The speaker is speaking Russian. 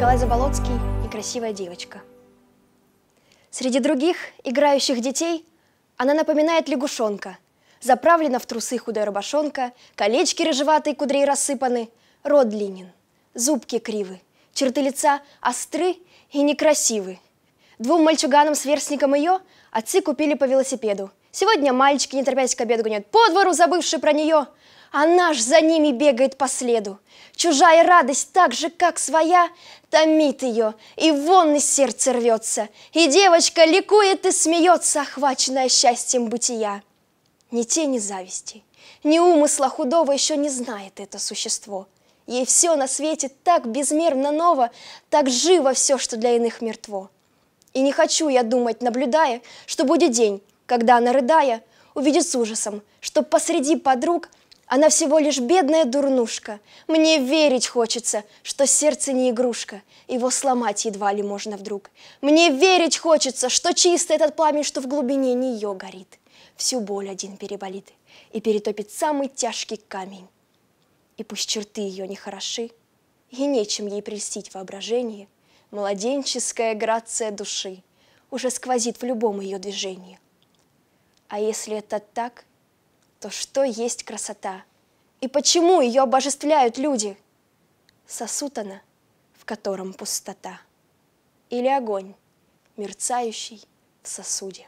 Николай Заболоцкий и красивая девочка. Среди других играющих детей она напоминает лягушонка. Заправлена в трусы худая рубашонка, колечки рыжеватые кудрей рассыпаны, рот длинен, зубки кривы, черты лица остры и некрасивы. Двум мальчуганам-сверстникам ее отцы купили по велосипеду – Сегодня мальчики, не торопясь к обеду, гонят по двору, забывши про нее, а наш за ними бегает по следу. Чужая радость, так же, как своя, томит ее, и вон из сердца рвется, и девочка ликует и смеется, охваченная счастьем бытия. Ни тени зависти, ни умысла худого еще не знает это существо. Ей все на свете так безмерно ново, так живо все, что для иных мертво. И не хочу я думать, наблюдая, что будет день, когда она, рыдая, увидит с ужасом, что посреди подруг она всего лишь бедная дурнушка. Мне верить хочется, что сердце не игрушка, его сломать едва ли можно вдруг. Мне верить хочется, что чистый этот пламень, что в глубине нее горит. Всю боль один переболит и перетопит самый тяжкий камень. И пусть черты ее не хороши, и нечем ей прельстить воображение, младенческая грация души уже сквозит в любом ее движении – а если это так, то что есть красота? И почему ее обожествляют люди? Сосуд она, в котором пустота. Или огонь, мерцающий в сосуде.